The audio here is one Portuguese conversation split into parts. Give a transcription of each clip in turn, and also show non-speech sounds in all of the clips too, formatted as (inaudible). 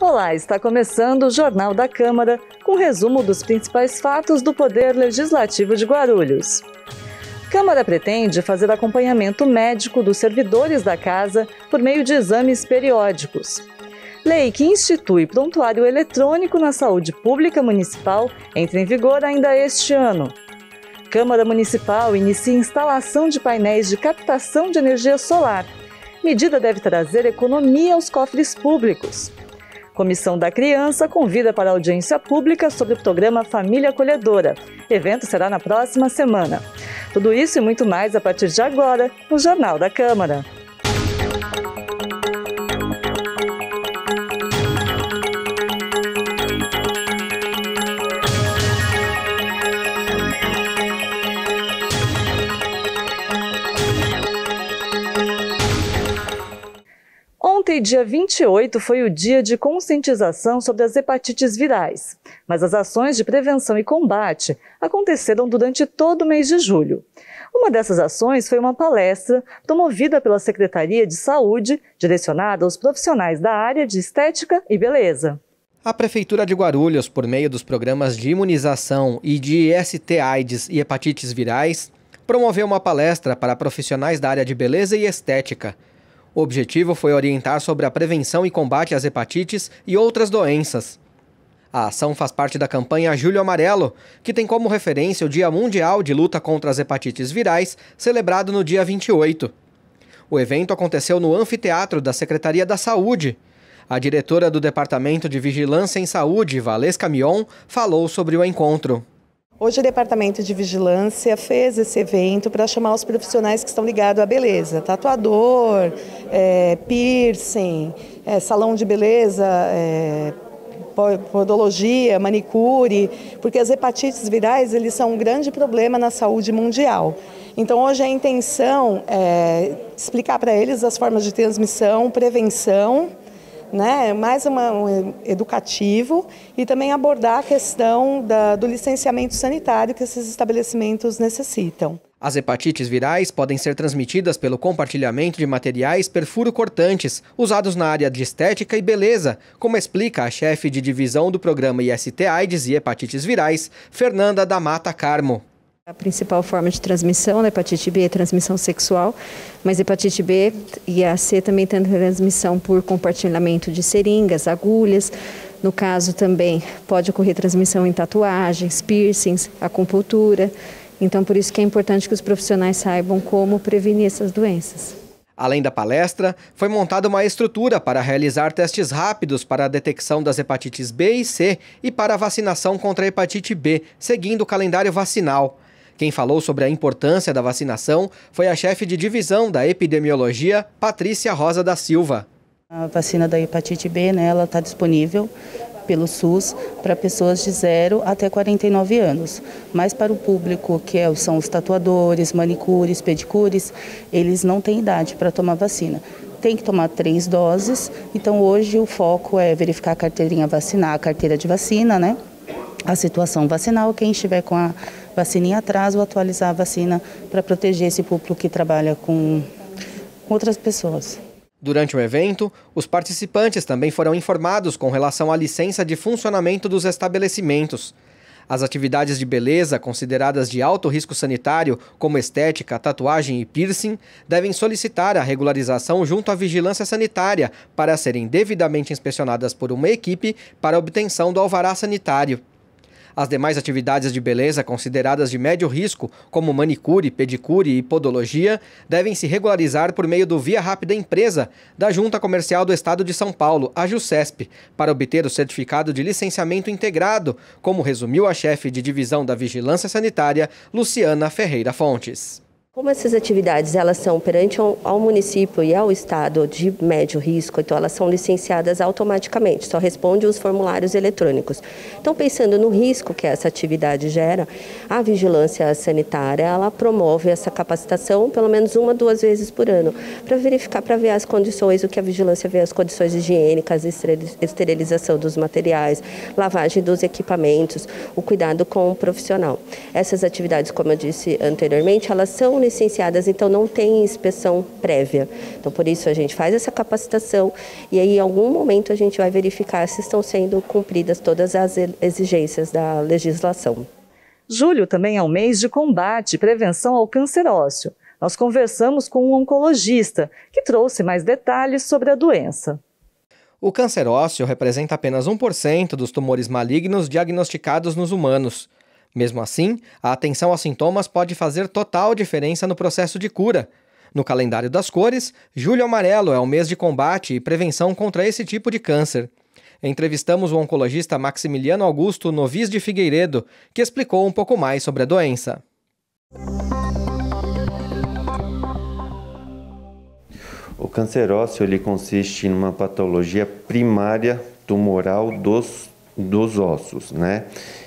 Olá, está começando o Jornal da Câmara, com resumo dos principais fatos do Poder Legislativo de Guarulhos. Câmara pretende fazer acompanhamento médico dos servidores da casa por meio de exames periódicos. Lei que institui prontuário eletrônico na saúde pública municipal entra em vigor ainda este ano. Câmara Municipal inicia instalação de painéis de captação de energia solar. Medida deve trazer economia aos cofres públicos. Comissão da Criança convida para audiência pública sobre o programa Família Acolhedora. O evento será na próxima semana. Tudo isso e muito mais a partir de agora no Jornal da Câmara. Ontem, dia 28, foi o dia de conscientização sobre as hepatites virais, mas as ações de prevenção e combate aconteceram durante todo o mês de julho. Uma dessas ações foi uma palestra promovida pela Secretaria de Saúde, direcionada aos profissionais da área de estética e beleza. A Prefeitura de Guarulhos, por meio dos programas de imunização e de ST-AIDS e hepatites virais, promoveu uma palestra para profissionais da área de beleza e estética o objetivo foi orientar sobre a prevenção e combate às hepatites e outras doenças. A ação faz parte da campanha Julho Amarelo, que tem como referência o Dia Mundial de Luta contra as Hepatites Virais, celebrado no dia 28. O evento aconteceu no anfiteatro da Secretaria da Saúde. A diretora do Departamento de Vigilância em Saúde, Valesca Mion, falou sobre o encontro. Hoje o Departamento de Vigilância fez esse evento para chamar os profissionais que estão ligados à beleza, tatuador, é, piercing, é, salão de beleza, é, podologia, manicure, porque as hepatites virais eles são um grande problema na saúde mundial. Então hoje a intenção é explicar para eles as formas de transmissão, prevenção né? mais uma, um educativo e também abordar a questão da, do licenciamento sanitário que esses estabelecimentos necessitam. As hepatites virais podem ser transmitidas pelo compartilhamento de materiais perfuro-cortantes, usados na área de estética e beleza, como explica a chefe de divisão do programa IST AIDS e hepatites virais, Fernanda da Mata Carmo. A principal forma de transmissão da né, hepatite B é transmissão sexual, mas hepatite B e a C também têm transmissão por compartilhamento de seringas, agulhas. No caso também pode ocorrer transmissão em tatuagens, piercings, acupuntura. Então por isso que é importante que os profissionais saibam como prevenir essas doenças. Além da palestra, foi montada uma estrutura para realizar testes rápidos para a detecção das hepatites B e C e para a vacinação contra a hepatite B, seguindo o calendário vacinal. Quem falou sobre a importância da vacinação foi a chefe de divisão da epidemiologia, Patrícia Rosa da Silva. A vacina da hepatite B, né, ela está disponível pelo SUS para pessoas de 0 até 49 anos. Mas para o público, que é são os tatuadores, manicures, pedicures, eles não têm idade para tomar vacina. Tem que tomar três doses, então hoje o foco é verificar a carteirinha vacinar, a carteira de vacina, né? A situação vacinal, quem estiver com a vacina em atraso, atualizar a vacina para proteger esse público que trabalha com outras pessoas. Durante o evento, os participantes também foram informados com relação à licença de funcionamento dos estabelecimentos. As atividades de beleza, consideradas de alto risco sanitário, como estética, tatuagem e piercing, devem solicitar a regularização junto à vigilância sanitária para serem devidamente inspecionadas por uma equipe para obtenção do alvará sanitário. As demais atividades de beleza consideradas de médio risco, como manicure, pedicure e podologia, devem se regularizar por meio do Via Rápida Empresa da Junta Comercial do Estado de São Paulo, a JUSESP, para obter o certificado de licenciamento integrado, como resumiu a chefe de divisão da Vigilância Sanitária, Luciana Ferreira Fontes. Como essas atividades elas são perante ao, município e ao estado de médio risco, então elas são licenciadas automaticamente, só responde os formulários eletrônicos. Então pensando no risco que essa atividade gera, a vigilância sanitária ela promove essa capacitação pelo menos uma duas vezes por ano para verificar, para ver as condições, o que a vigilância vê as condições higiênicas, esterilização dos materiais, lavagem dos equipamentos, o cuidado com o profissional. Essas atividades, como eu disse anteriormente, elas são licenciadas, então não tem inspeção prévia. Então, por isso, a gente faz essa capacitação e aí, em algum momento, a gente vai verificar se estão sendo cumpridas todas as exigências da legislação. Julho também é um mês de combate e prevenção ao câncer ósseo. Nós conversamos com um oncologista que trouxe mais detalhes sobre a doença. O câncer ósseo representa apenas 1% dos tumores malignos diagnosticados nos humanos. Mesmo assim, a atenção aos sintomas pode fazer total diferença no processo de cura. No calendário das cores, julho amarelo é o mês de combate e prevenção contra esse tipo de câncer. Entrevistamos o oncologista Maximiliano Augusto Novis de Figueiredo, que explicou um pouco mais sobre a doença. O câncer ósseo ele consiste em uma patologia primária tumoral dos, dos ossos, né?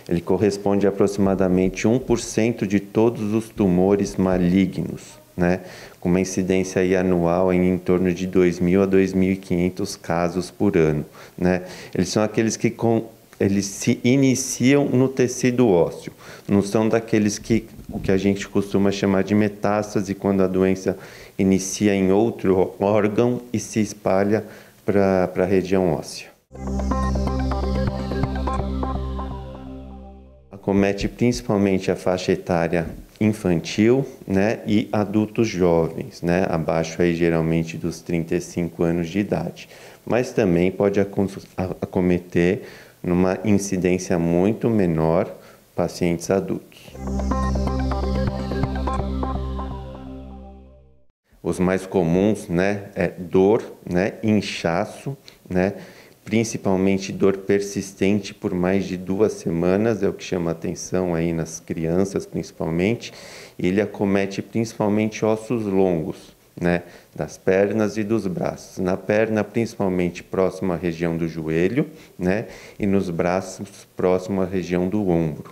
Ele corresponde a aproximadamente 1% de todos os tumores malignos, né? com uma incidência anual em, em torno de 2.000 a 2.500 casos por ano. Né? Eles são aqueles que com, eles se iniciam no tecido ósseo, não são daqueles que o que a gente costuma chamar de metástase, quando a doença inicia em outro órgão e se espalha para a região óssea comete principalmente a faixa etária infantil né, e adultos jovens, né, abaixo aí geralmente dos 35 anos de idade. Mas também pode acometer numa incidência muito menor pacientes adultos. Os mais comuns né, é dor, né, inchaço, né, principalmente dor persistente por mais de duas semanas, é o que chama atenção aí nas crianças principalmente. Ele acomete principalmente ossos longos, né, das pernas e dos braços. Na perna, principalmente próximo à região do joelho, né, e nos braços, próximo à região do ombro.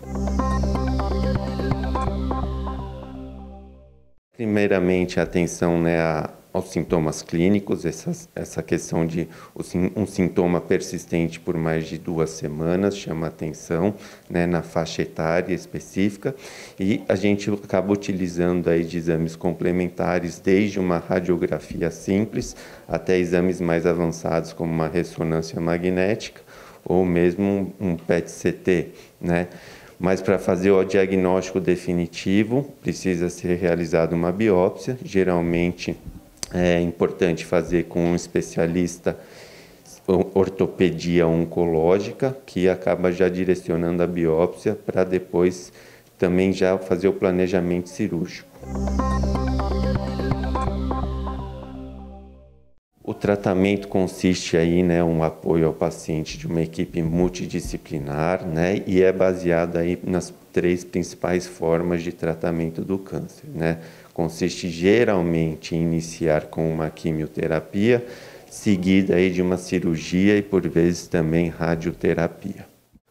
Primeiramente, atenção né, a aos sintomas clínicos, essa, essa questão de um sintoma persistente por mais de duas semanas chama atenção né, na faixa etária específica e a gente acaba utilizando aí de exames complementares, desde uma radiografia simples até exames mais avançados como uma ressonância magnética ou mesmo um, um PET-CT, né? mas para fazer o diagnóstico definitivo precisa ser realizada uma biópsia, geralmente é importante fazer com um especialista ortopedia oncológica, que acaba já direcionando a biópsia para depois também já fazer o planejamento cirúrgico. O tratamento consiste aí, né, um apoio ao paciente de uma equipe multidisciplinar, né, e é baseado aí nas três principais formas de tratamento do câncer, né? Consiste geralmente em iniciar com uma quimioterapia, seguida aí de uma cirurgia e por vezes também radioterapia.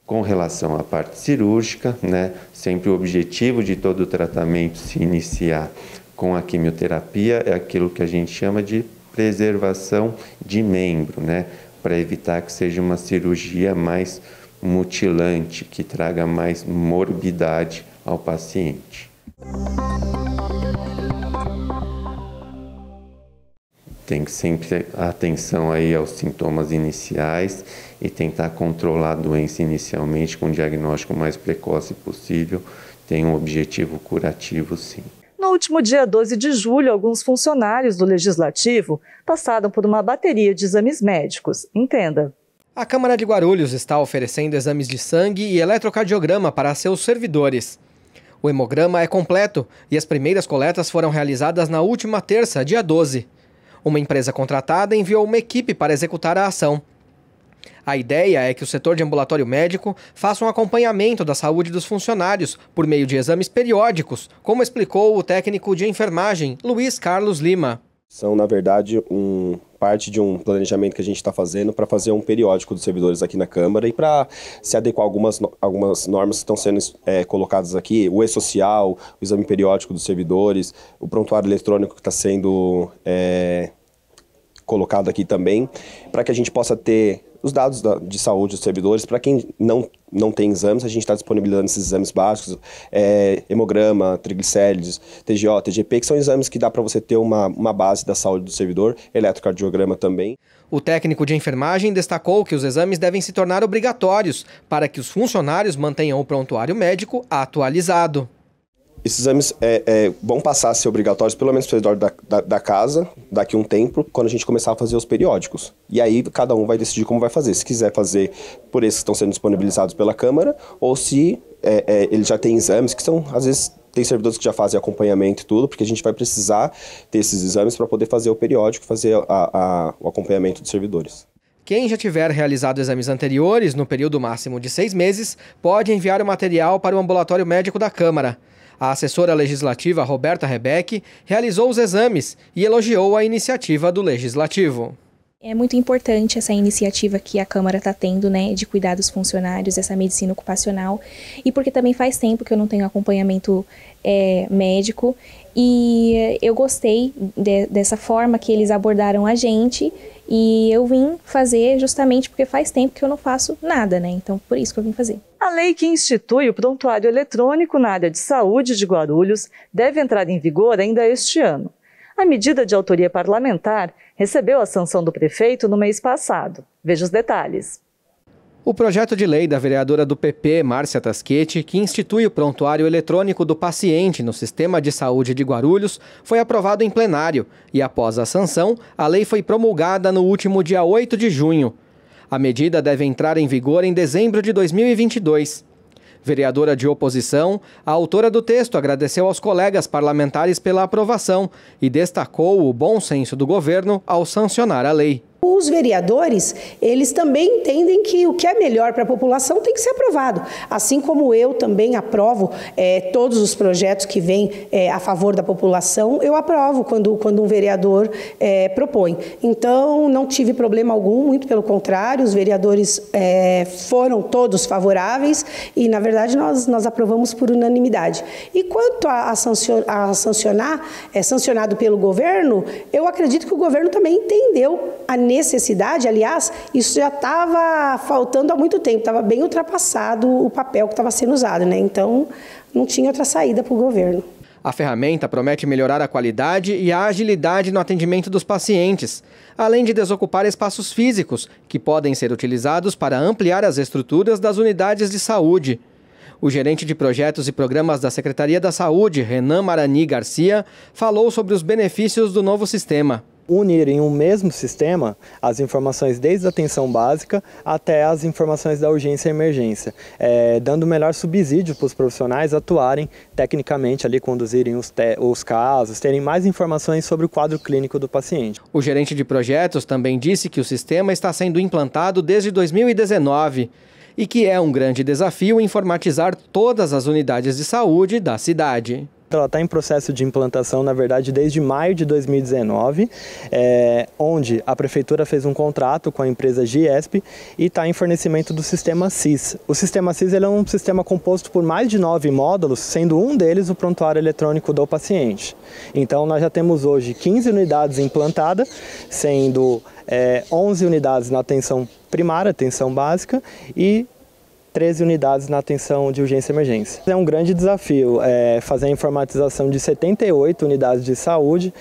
Com relação à parte cirúrgica, né, sempre o objetivo de todo o tratamento se iniciar com a quimioterapia é aquilo que a gente chama de preservação de membro, né, para evitar que seja uma cirurgia mais mutilante, que traga mais morbidade ao paciente. Tem que sempre atenção aí aos sintomas iniciais e tentar controlar a doença inicialmente com o diagnóstico mais precoce possível. Tem um objetivo curativo, sim. No último dia 12 de julho, alguns funcionários do Legislativo passaram por uma bateria de exames médicos. Entenda. A Câmara de Guarulhos está oferecendo exames de sangue e eletrocardiograma para seus servidores. O hemograma é completo e as primeiras coletas foram realizadas na última terça, dia 12. Uma empresa contratada enviou uma equipe para executar a ação. A ideia é que o setor de ambulatório médico faça um acompanhamento da saúde dos funcionários por meio de exames periódicos, como explicou o técnico de enfermagem Luiz Carlos Lima são, na verdade, um parte de um planejamento que a gente está fazendo para fazer um periódico dos servidores aqui na Câmara e para se adequar a algumas, algumas normas que estão sendo é, colocadas aqui, o e-social, o exame periódico dos servidores, o prontuário eletrônico que está sendo é, colocado aqui também, para que a gente possa ter os dados da, de saúde dos servidores, para quem não, não tem exames, a gente está disponibilizando esses exames básicos, é, hemograma, triglicérides, TGO, TGP, que são exames que dá para você ter uma, uma base da saúde do servidor, eletrocardiograma também. O técnico de enfermagem destacou que os exames devem se tornar obrigatórios para que os funcionários mantenham o prontuário médico atualizado. Esses exames é, é, vão passar a ser obrigatórios, pelo menos para o redor da, da, da, casa, daqui um tempo, quando a gente começar a fazer os periódicos. E aí cada um vai decidir como vai fazer. Se quiser fazer por esses que estão sendo disponibilizados pela Câmara, ou se é, é ele já tem exames que são, às vezes, tem servidores que já fazem acompanhamento e tudo, porque a gente vai precisar ter esses exames para poder fazer o periódico, fazer a, a, o acompanhamento dos servidores. Quem já tiver realizado exames anteriores, no período máximo de seis meses, pode enviar o material para o ambulatório médico da Câmara. A assessora legislativa Roberta Rebeck realizou os exames e elogiou a iniciativa do Legislativo. É muito importante essa iniciativa que a Câmara está tendo, né, de cuidar dos funcionários, essa medicina ocupacional, e porque também faz tempo que eu não tenho acompanhamento é, médico, e eu gostei de, dessa forma que eles abordaram a gente e eu vim fazer justamente porque faz tempo que eu não faço nada, né? Então, por isso que eu vim fazer. A lei que institui o prontuário eletrônico na área de saúde de Guarulhos deve entrar em vigor ainda este ano. A medida de autoria parlamentar recebeu a sanção do prefeito no mês passado. Veja os detalhes. O projeto de lei da vereadora do PP, Márcia Tasquete, que institui o prontuário eletrônico do paciente no sistema de saúde de Guarulhos, foi aprovado em plenário e, após a sanção, a lei foi promulgada no último dia 8 de junho. A medida deve entrar em vigor em dezembro de 2022. Vereadora de oposição, a autora do texto agradeceu aos colegas parlamentares pela aprovação e destacou o bom senso do governo ao sancionar a lei. Os vereadores, eles também entendem que o que é melhor para a população tem que ser aprovado. Assim como eu também aprovo é, todos os projetos que vêm é, a favor da população, eu aprovo quando, quando um vereador é, propõe. Então, não tive problema algum, muito pelo contrário, os vereadores é, foram todos favoráveis e, na verdade, nós, nós aprovamos por unanimidade. E quanto a, a, a sancionar, é sancionado pelo governo, eu acredito que o governo também entendeu a necessidade, aliás, isso já estava faltando há muito tempo, estava bem ultrapassado o papel que estava sendo usado, né? Então, não tinha outra saída para o governo. A ferramenta promete melhorar a qualidade e a agilidade no atendimento dos pacientes, além de desocupar espaços físicos, que podem ser utilizados para ampliar as estruturas das unidades de saúde. O gerente de projetos e programas da Secretaria da Saúde, Renan Marani Garcia, falou sobre os benefícios do novo sistema unir em um mesmo sistema as informações desde a atenção básica até as informações da urgência e emergência, é, dando melhor subsídio para os profissionais atuarem tecnicamente ali, conduzirem os, os casos, terem mais informações sobre o quadro clínico do paciente. O gerente de projetos também disse que o sistema está sendo implantado desde 2019 e que é um grande desafio informatizar todas as unidades de saúde da cidade. Então, ela está em processo de implantação, na verdade, desde maio de 2019, é, onde a prefeitura fez um contrato com a empresa GESP e está em fornecimento do sistema CIS. O sistema CIS é um sistema composto por mais de nove módulos, sendo um deles o prontuário eletrônico do paciente. Então, nós já temos hoje 15 unidades implantadas, sendo é, 11 unidades na atenção primária, atenção básica, e 13 unidades na atenção de urgência e emergência. É um grande desafio é, fazer a informatização de 78 unidades de saúde,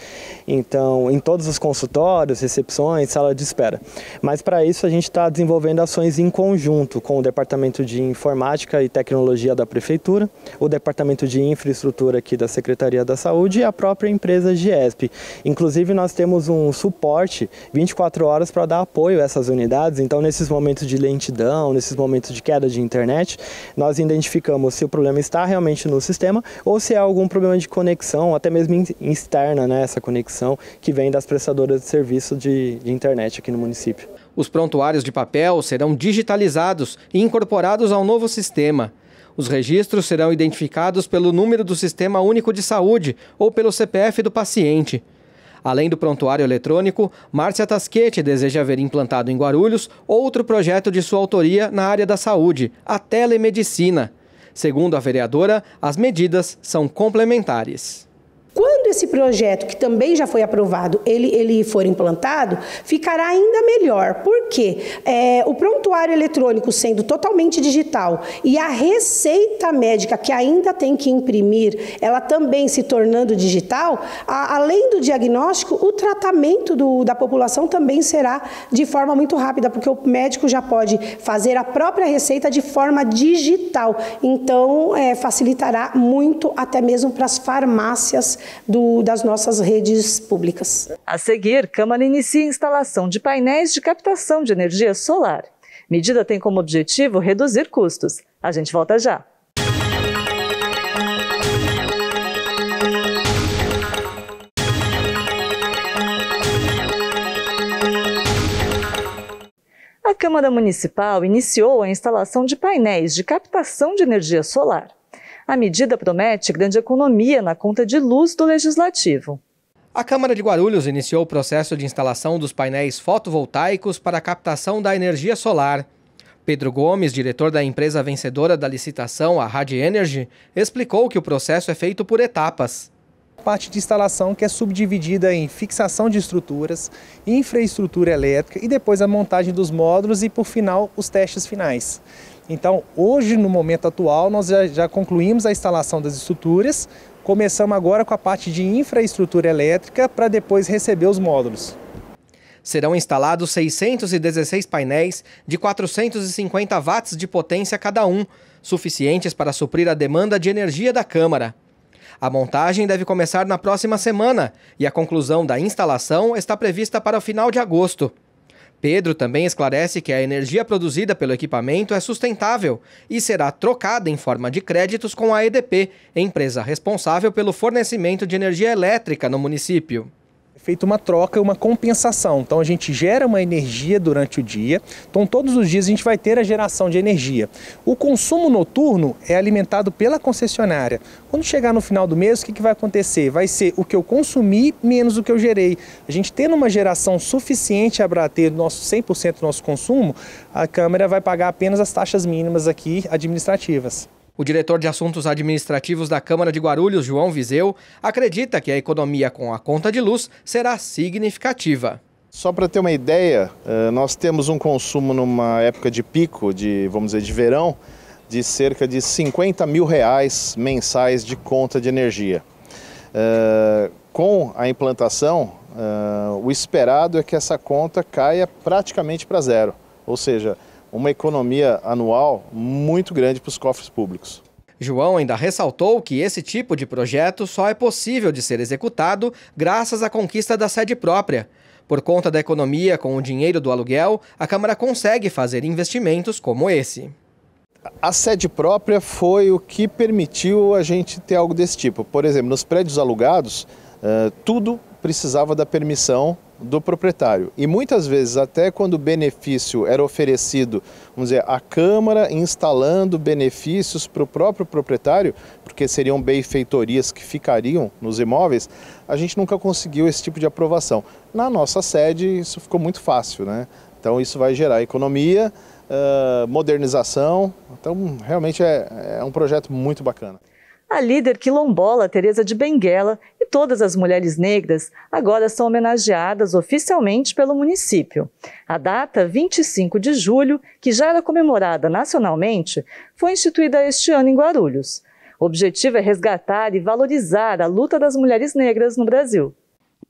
então em todos os consultórios, recepções, sala de espera. Mas para isso a gente está desenvolvendo ações em conjunto com o Departamento de Informática e Tecnologia da Prefeitura, o Departamento de Infraestrutura aqui da Secretaria da Saúde e a própria empresa GESP. Inclusive nós temos um suporte 24 horas para dar apoio a essas unidades, então nesses momentos de lentidão, nesses momentos de queda de de internet, nós identificamos se o problema está realmente no sistema ou se é algum problema de conexão, até mesmo externa, né, essa conexão que vem das prestadoras de serviço de, de internet aqui no município. Os prontuários de papel serão digitalizados e incorporados ao novo sistema. Os registros serão identificados pelo número do Sistema Único de Saúde ou pelo CPF do paciente. Além do prontuário eletrônico, Márcia Tasquete deseja ver implantado em Guarulhos outro projeto de sua autoria na área da saúde, a telemedicina. Segundo a vereadora, as medidas são complementares. Quando esse projeto, que também já foi aprovado, ele, ele for implantado, ficará ainda melhor, porque é, o prontuário eletrônico sendo totalmente digital e a receita médica que ainda tem que imprimir, ela também se tornando digital, a, além do diagnóstico, o tratamento do, da população também será de forma muito rápida, porque o médico já pode fazer a própria receita de forma digital. Então, é, facilitará muito até mesmo para as farmácias do, das nossas redes públicas. A seguir, Câmara inicia a instalação de painéis de captação de energia solar. Medida tem como objetivo reduzir custos. A gente volta já. A Câmara Municipal iniciou a instalação de painéis de captação de energia solar. A medida promete grande economia na conta de luz do legislativo. A Câmara de Guarulhos iniciou o processo de instalação dos painéis fotovoltaicos para a captação da energia solar. Pedro Gomes, diretor da empresa vencedora da licitação, a Rádio Energy, explicou que o processo é feito por etapas. A parte de instalação que é subdividida em fixação de estruturas, infraestrutura elétrica e depois a montagem dos módulos e, por final, os testes finais. Então, hoje, no momento atual, nós já, já concluímos a instalação das estruturas, começamos agora com a parte de infraestrutura elétrica para depois receber os módulos. Serão instalados 616 painéis de 450 watts de potência cada um, suficientes para suprir a demanda de energia da Câmara. A montagem deve começar na próxima semana e a conclusão da instalação está prevista para o final de agosto. Pedro também esclarece que a energia produzida pelo equipamento é sustentável e será trocada em forma de créditos com a EDP, empresa responsável pelo fornecimento de energia elétrica no município feita uma troca, uma compensação. Então a gente gera uma energia durante o dia. Então todos os dias a gente vai ter a geração de energia. O consumo noturno é alimentado pela concessionária. Quando chegar no final do mês, o que, que vai acontecer? Vai ser o que eu consumi menos o que eu gerei. A gente tendo uma geração suficiente para ter nosso 100% do nosso consumo, a Câmara vai pagar apenas as taxas mínimas aqui administrativas. O diretor de Assuntos Administrativos da Câmara de Guarulhos, João Viseu, acredita que a economia com a conta de luz será significativa. Só para ter uma ideia, eh, nós temos um consumo numa época de pico, de vamos dizer, de verão, de cerca de 50 mil reais mensais de conta de energia. Eh, com a implantação, eh, o esperado é que essa conta caia praticamente para zero, ou seja, uma economia anual muito grande para os cofres públicos. João ainda ressaltou que esse tipo de projeto só é possível de ser executado graças à conquista da sede própria. Por conta da economia com o dinheiro do aluguel, a Câmara consegue fazer investimentos como esse. A sede própria foi o que permitiu a gente ter algo desse tipo. Por exemplo, nos prédios alugados, eh, tudo precisava da permissão do proprietário. E muitas vezes, até quando o benefício era oferecido, vamos dizer, a Câmara instalando benefícios para o próprio proprietário, porque seriam benfeitorias que ficariam nos imóveis, a gente nunca conseguiu esse tipo de aprovação. Na nossa sede, isso ficou muito fácil, né? Então, isso vai gerar economia, ah, modernização. Então, realmente é, é um projeto muito bacana. A líder quilombola Teresa de Benguela e todas as mulheres negras agora são homenageadas oficialmente pelo município. A data 25 de julho, que já era comemorada nacionalmente, foi instituída este ano em Guarulhos. O objetivo é resgatar e valorizar a luta das mulheres negras no Brasil.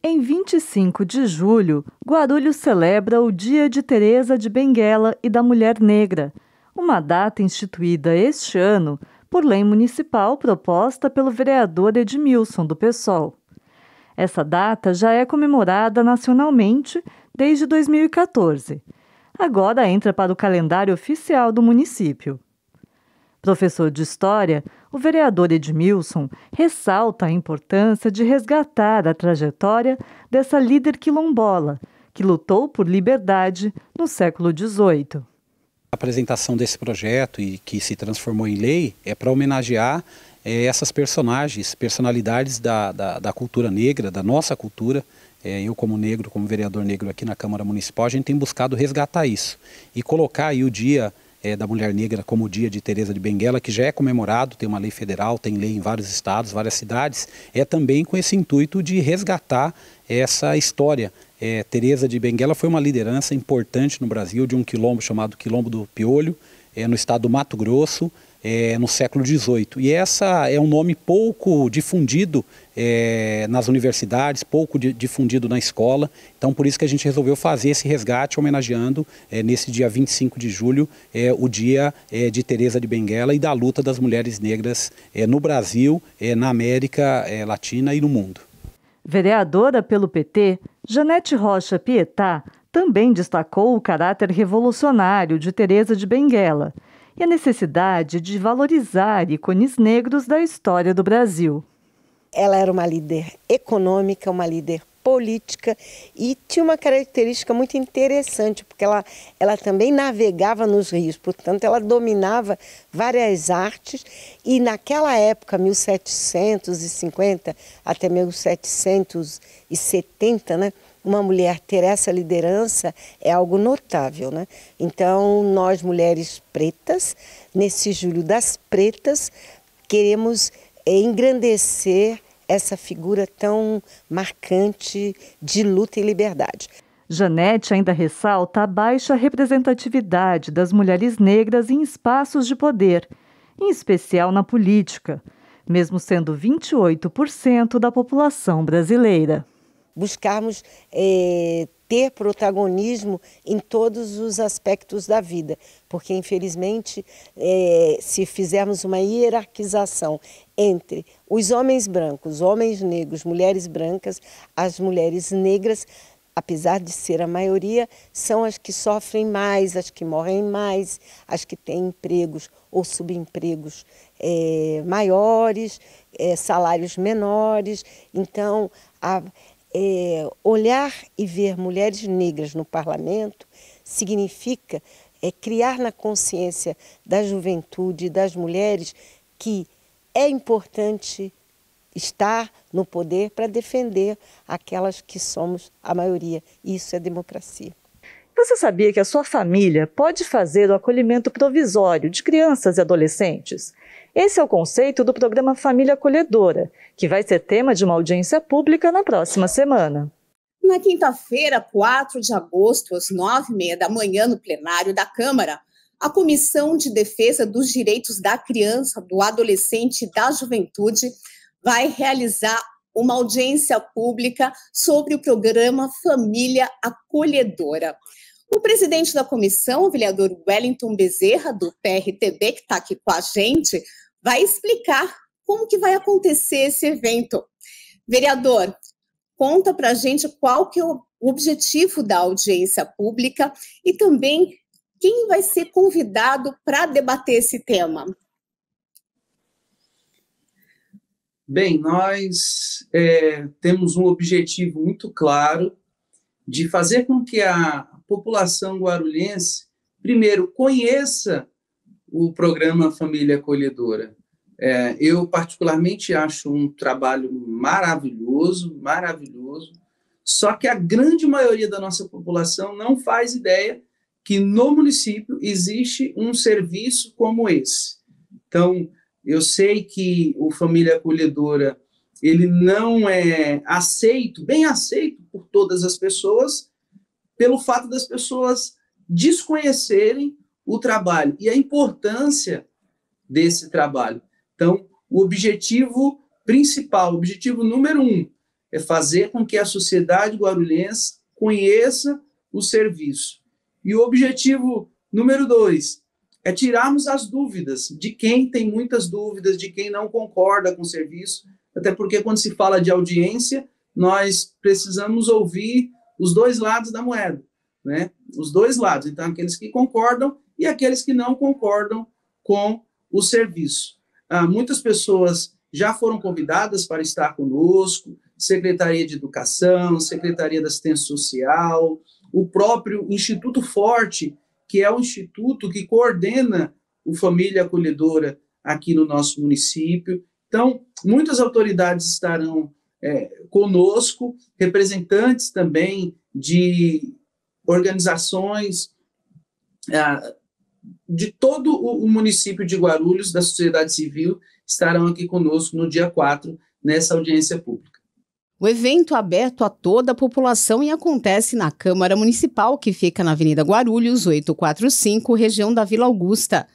Em 25 de julho, Guarulhos celebra o Dia de Teresa de Benguela e da Mulher Negra, uma data instituída este ano por lei municipal proposta pelo vereador Edmilson, do PSOL. Essa data já é comemorada nacionalmente desde 2014. Agora entra para o calendário oficial do município. Professor de História, o vereador Edmilson ressalta a importância de resgatar a trajetória dessa líder quilombola, que lutou por liberdade no século XVIII. A apresentação desse projeto e que se transformou em lei é para homenagear é, essas personagens, personalidades da, da, da, cultura negra, da nossa cultura. É, eu, como negro, como vereador negro aqui na Câmara Municipal, a gente tem buscado resgatar isso e colocar aí o dia é, da Mulher Negra como o Dia de Teresa de Benguela, que já é comemorado, tem uma lei federal, tem lei em vários estados, várias cidades, é também com esse intuito de resgatar essa história. É, Teresa de Benguela foi uma liderança importante no Brasil de um quilombo chamado Quilombo do Piolho, é, no estado do Mato Grosso, é, no século XVIII. E essa é um nome pouco difundido é, nas universidades, pouco de, difundido na escola. Então, por isso que a gente resolveu fazer esse resgate, homenageando é, nesse dia 25 de julho é, o dia é, de Teresa de Benguela e da luta das mulheres negras é, no Brasil, na América Latina e no mundo. Vereadora pelo PT, Janete Rocha Pietá também destacou o caráter revolucionário de Teresa de Benguela e a necessidade de valorizar ícones negros da história do Brasil. Ela era uma líder econômica, uma líder política e tinha uma característica muito interessante, porque ela, ela também navegava nos rios, portanto, ela dominava várias artes e naquela época, 1750 até 1770, né? uma mulher ter essa liderança é algo notável, né? Então, nós mulheres pretas, nesse julho das pretas, queremos engrandecer essa figura tão marcante de luta e liberdade. Janete ainda ressalta a baixa representatividade das mulheres negras em espaços de poder, em especial na política, mesmo sendo 28% da população brasileira buscarmos é, ter protagonismo em todos os aspectos da vida, porque infelizmente é, se fizermos uma hierarquização entre os homens brancos, homens negros, mulheres brancas, as mulheres negras apesar de ser a maioria, são as que sofrem mais, as que morrem mais, as que têm empregos ou subempregos é, maiores, é, salários menores. Então, a, é, olhar e ver mulheres negras no parlamento significa é, criar na consciência da juventude, das mulheres, que é importante estar no poder para defender aquelas que somos a maioria. Isso é democracia. Você sabia que a sua família pode fazer o acolhimento provisório de crianças e adolescentes? Esse é o conceito do programa Família Acolhedora, que vai ser tema de uma audiência pública na próxima semana. Na quinta-feira, 4 de agosto, às 9h30 da manhã, no plenário da Câmara, a Comissão de Defesa dos Direitos da Criança, do Adolescente e da Juventude vai realizar uma audiência pública sobre o programa Família Acolhedora. O presidente da comissão, o vereador Wellington Bezerra, do PRTB, que está aqui com a gente, vai explicar como que vai acontecer esse evento. Vereador, conta para a gente qual que é o objetivo da audiência pública e também quem vai ser convidado para debater esse tema. Bem, nós é, temos um objetivo muito claro de fazer com que a população guarulhense, primeiro, conheça o programa Família Acolhedora. É, eu, particularmente, acho um trabalho maravilhoso, maravilhoso, só que a grande maioria da nossa população não faz ideia que no município existe um serviço como esse. Então, eu sei que o Família Acolhedora ele não é aceito, bem aceito por todas as pessoas, pelo fato das pessoas desconhecerem o trabalho e a importância desse trabalho. Então, o objetivo principal, o objetivo número um, é fazer com que a sociedade guarulhense conheça o serviço. E o objetivo número dois é tirarmos as dúvidas de quem tem muitas dúvidas, de quem não concorda com o serviço, até porque quando se fala de audiência, nós precisamos ouvir os dois lados da moeda, né? Os dois lados. Então, aqueles que concordam e aqueles que não concordam com o serviço. Ah, muitas pessoas já foram convidadas para estar conosco, Secretaria de Educação, Secretaria da Assistência Social, o próprio Instituto Forte, que é o instituto que coordena o Família Acolhedora aqui no nosso município. Então, muitas autoridades estarão é, conosco representantes também de organizações ah, de todo o, o município de Guarulhos, da sociedade civil, estarão aqui conosco no dia 4, nessa audiência pública. O evento é aberto a toda a população e acontece na Câmara Municipal, que fica na Avenida Guarulhos, 845, região da Vila Augusta.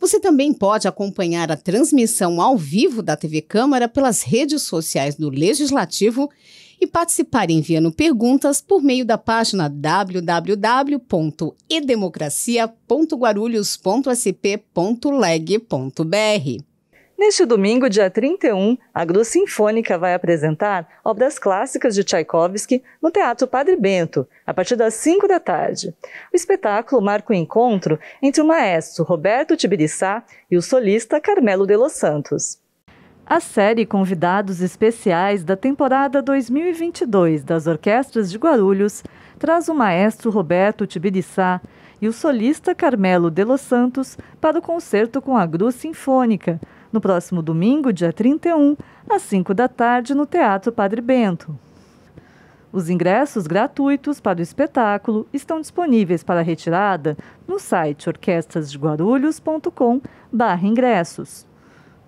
Você também pode acompanhar a transmissão ao vivo da TV Câmara pelas redes sociais do Legislativo e participar enviando perguntas por meio da página www.edemocracia.guarulhos.sp.leg.br. Neste domingo, dia 31, a Gru Sinfônica vai apresentar obras clássicas de Tchaikovsky no Teatro Padre Bento, a partir das 5 da tarde. O espetáculo marca o encontro entre o maestro Roberto Tibiriçá e o solista Carmelo de Los Santos. A série Convidados Especiais da temporada 2022 das Orquestras de Guarulhos traz o maestro Roberto Tibiriçá e o solista Carmelo de Los Santos para o concerto com a Gru Sinfônica, no próximo domingo, dia 31, às 5 da tarde, no Teatro Padre Bento. Os ingressos gratuitos para o espetáculo estão disponíveis para retirada no site orquestrasdeguarulhos.com/ingressos.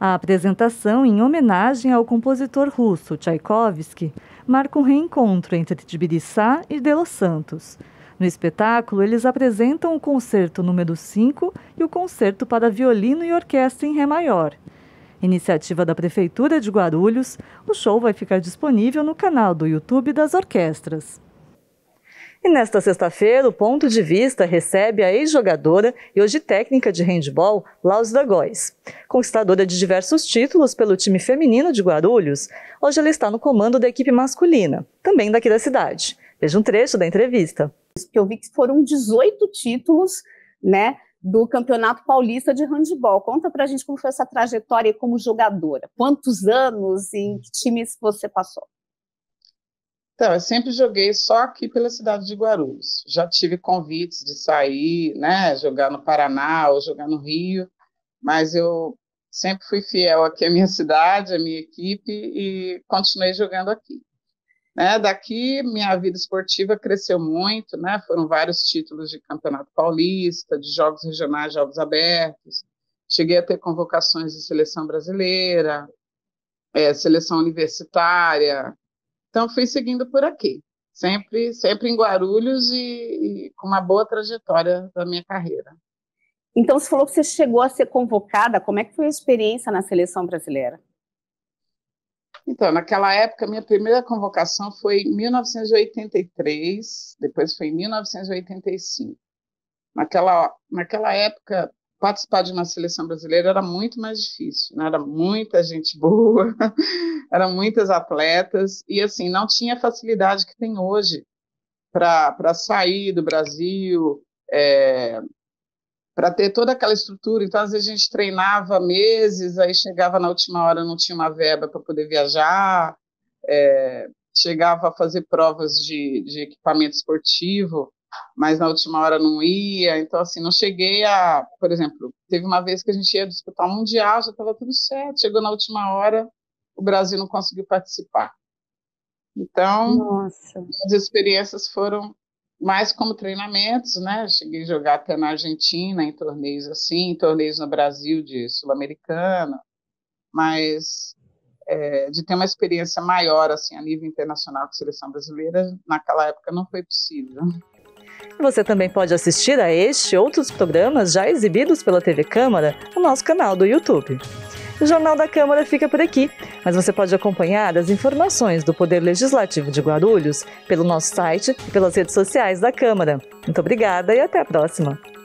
A apresentação, em homenagem ao compositor russo Tchaikovsky, marca um reencontro entre Tibiriçá e Delos Santos. No espetáculo, eles apresentam o concerto número 5 e o concerto para violino e orquestra em Ré maior. Iniciativa da Prefeitura de Guarulhos, o show vai ficar disponível no canal do YouTube das orquestras. E nesta sexta-feira, o Ponto de Vista recebe a ex-jogadora e hoje técnica de handball, Laus Dagóis, Góes. Conquistadora de diversos títulos pelo time feminino de Guarulhos, hoje ela está no comando da equipe masculina, também daqui da cidade. Veja um trecho da entrevista. Eu vi que foram 18 títulos, né, do Campeonato Paulista de Handebol. Conta para a gente como foi essa trajetória como jogadora. Quantos anos e em que times você passou? Então, eu sempre joguei só aqui pela cidade de Guarulhos. Já tive convites de sair, né, jogar no Paraná ou jogar no Rio, mas eu sempre fui fiel aqui à minha cidade, à minha equipe e continuei jogando aqui. Né? Daqui, minha vida esportiva cresceu muito, né? foram vários títulos de campeonato paulista, de jogos regionais, jogos abertos, cheguei a ter convocações de seleção brasileira, é, seleção universitária, então fui seguindo por aqui, sempre, sempre em Guarulhos e, e com uma boa trajetória da minha carreira. Então, você falou que você chegou a ser convocada, como é que foi a experiência na seleção brasileira? Então, naquela época, minha primeira convocação foi em 1983, depois foi em 1985. Naquela, naquela época, participar de uma seleção brasileira era muito mais difícil, né? era muita gente boa, (laughs) eram muitas atletas, e assim, não tinha a facilidade que tem hoje para sair do Brasil, é, para ter toda aquela estrutura. Então, às vezes, a gente treinava meses, aí chegava na última hora, não tinha uma verba para poder viajar, é, chegava a fazer provas de, de equipamento esportivo, mas na última hora não ia. Então, assim, não cheguei a. Por exemplo, teve uma vez que a gente ia disputar o um Mundial, já estava tudo certo, chegou na última hora, o Brasil não conseguiu participar. Então, Nossa. as experiências foram mas como treinamentos, né? Cheguei a jogar até na Argentina, em torneios assim, em torneios no Brasil de sul americano mas é, de ter uma experiência maior, assim, a nível internacional com a seleção brasileira, naquela época não foi possível. Você também pode assistir a este e outros programas já exibidos pela TV Câmara no nosso canal do YouTube. O Jornal da Câmara fica por aqui, mas você pode acompanhar as informações do Poder Legislativo de Guarulhos pelo nosso site e pelas redes sociais da Câmara. Muito obrigada e até a próxima!